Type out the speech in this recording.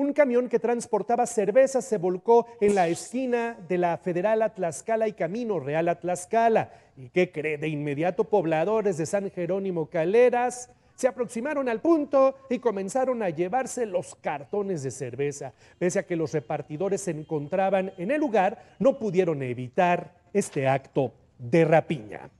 Un camión que transportaba cerveza se volcó en la esquina de la Federal Atlascala y Camino Real Atlascala. ¿Y qué cree? De inmediato pobladores de San Jerónimo Caleras se aproximaron al punto y comenzaron a llevarse los cartones de cerveza. Pese a que los repartidores se encontraban en el lugar, no pudieron evitar este acto de rapiña.